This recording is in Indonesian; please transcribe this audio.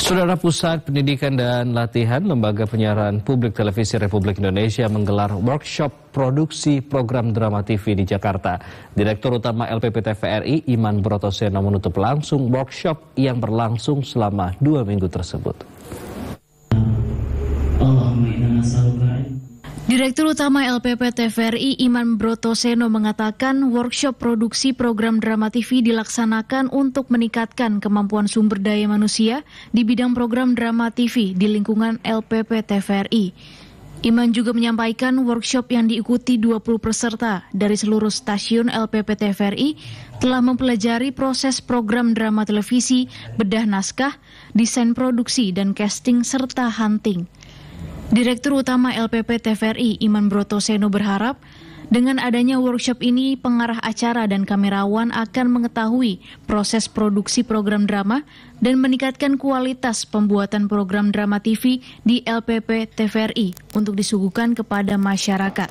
Saudara Pusat Pendidikan dan Latihan Lembaga Penyiaran Publik Televisi Republik Indonesia menggelar workshop produksi program drama TV di Jakarta. Direktur Utama LPP TVRI Iman Brotoseno menutup langsung workshop yang berlangsung selama dua minggu tersebut. Direktur Utama LPP TVRI Iman Brotoseno mengatakan workshop produksi program drama TV dilaksanakan untuk meningkatkan kemampuan sumber daya manusia di bidang program drama TV di lingkungan LPP TVRI. Iman juga menyampaikan workshop yang diikuti 20 peserta dari seluruh stasiun LPP TVRI telah mempelajari proses program drama televisi, bedah naskah, desain produksi dan casting serta hunting. Direktur Utama LPP TVRI Iman Broto Seno berharap dengan adanya workshop ini pengarah acara dan kamerawan akan mengetahui proses produksi program drama dan meningkatkan kualitas pembuatan program drama TV di LPP TVRI untuk disuguhkan kepada masyarakat.